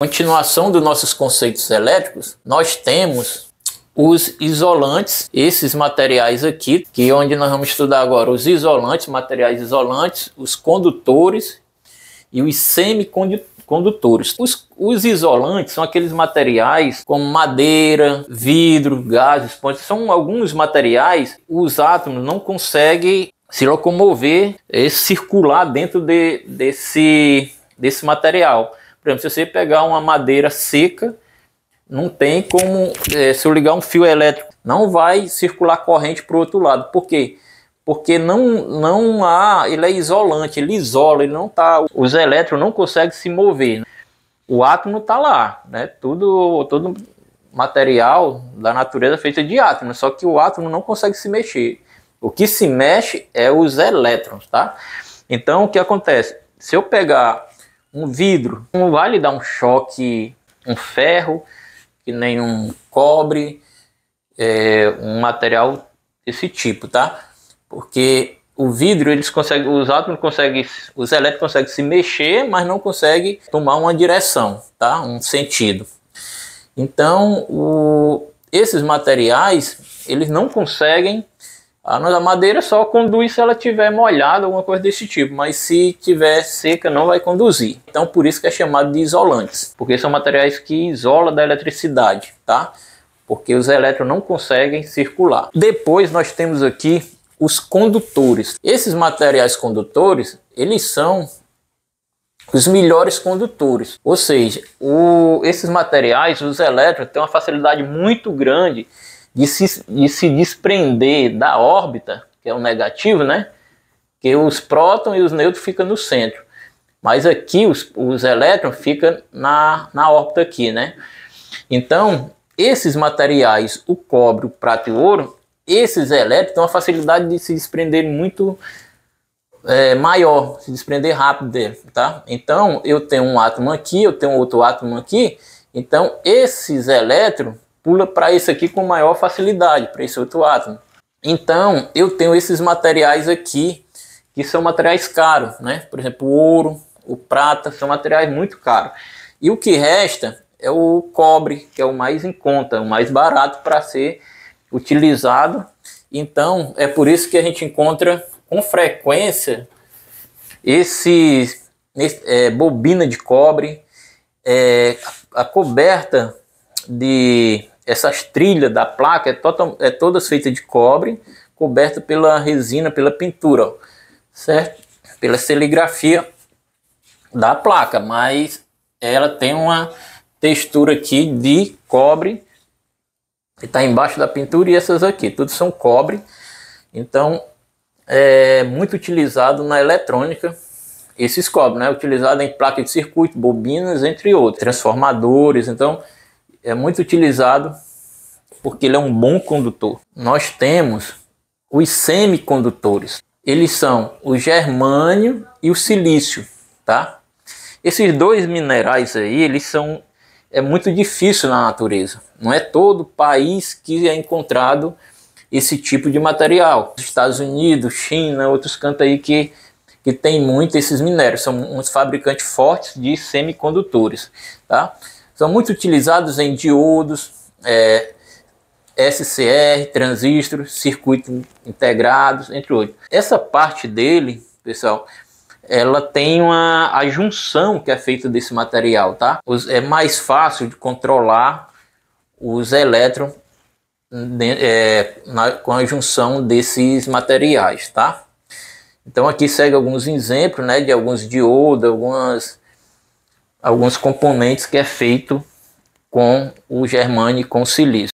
Continuação dos nossos conceitos elétricos, nós temos os isolantes, esses materiais aqui, que é onde nós vamos estudar agora os isolantes, materiais isolantes, os condutores e os semicondutores. Os, os isolantes são aqueles materiais como madeira, vidro, gases, esponja, são alguns materiais os átomos não conseguem se locomover, eh, circular dentro de, desse, desse material. Por exemplo, se você pegar uma madeira seca, não tem como. É, se eu ligar um fio elétrico, não vai circular corrente para o outro lado. Por quê? Porque não, não há. Ele é isolante, ele isola, ele não tá. Os elétrons não conseguem se mover. O átomo está lá, né? Tudo, todo material da natureza é feito de átomo, só que o átomo não consegue se mexer. O que se mexe é os elétrons, tá? Então, o que acontece? Se eu pegar um vidro. Não vale dar um choque, um ferro, que nem um cobre, é, um material desse tipo, tá? Porque o vidro, eles conseguem, os átomos conseguem, os elétrons conseguem se mexer, mas não conseguem tomar uma direção, tá? Um sentido. Então, o, esses materiais, eles não conseguem ah, a madeira só conduz se ela tiver molhada, alguma coisa desse tipo, mas se tiver seca não vai conduzir. Então por isso que é chamado de isolantes, porque são materiais que isolam da eletricidade, tá? Porque os elétrons não conseguem circular. Depois nós temos aqui os condutores. Esses materiais condutores, eles são os melhores condutores. Ou seja, o, esses materiais, os elétrons, têm uma facilidade muito grande de se, de se desprender da órbita, que é o negativo, né? Que os prótons e os nêutrons ficam no centro. Mas aqui os, os elétrons ficam na, na órbita aqui, né? Então, esses materiais, o cobre, o prata e o ouro, esses elétrons têm uma facilidade de se desprender muito é, maior, se desprender rápido dele, tá? Então, eu tenho um átomo aqui, eu tenho outro átomo aqui, então esses elétrons pula para esse aqui com maior facilidade, para esse outro átomo. Então, eu tenho esses materiais aqui, que são materiais caros, né? Por exemplo, o ouro, o prata, são materiais muito caros. E o que resta é o cobre, que é o mais em conta, o mais barato para ser utilizado. Então, é por isso que a gente encontra com frequência esse, esse é, bobina de cobre, é, a coberta de essas trilhas da placa é, total, é todas feitas de cobre, coberta pela resina, pela pintura, ó, certo? Pela serigrafia da placa, mas ela tem uma textura aqui de cobre que está embaixo da pintura e essas aqui, tudo são cobre. Então é muito utilizado na eletrônica esses cobre né? Utilizado em placa de circuito, bobinas, entre outros, transformadores. Então é muito utilizado porque ele é um bom condutor. Nós temos os semicondutores. Eles são o germânio e o silício, tá? Esses dois minerais aí, eles são é muito difícil na natureza. Não é todo país que é encontrado esse tipo de material. Estados Unidos, China, outros cantos aí que, que tem muito esses minérios. São uns fabricantes fortes de semicondutores, tá? São muito utilizados em diodos, é, SCR, transistores, circuitos integrados, entre outros. Essa parte dele, pessoal, ela tem uma a junção que é feita desse material, tá? Os, é mais fácil de controlar os elétrons é, na, com a junção desses materiais, tá? Então aqui segue alguns exemplos, né, de alguns diodos, algumas alguns componentes que é feito com o germânio e com o silício.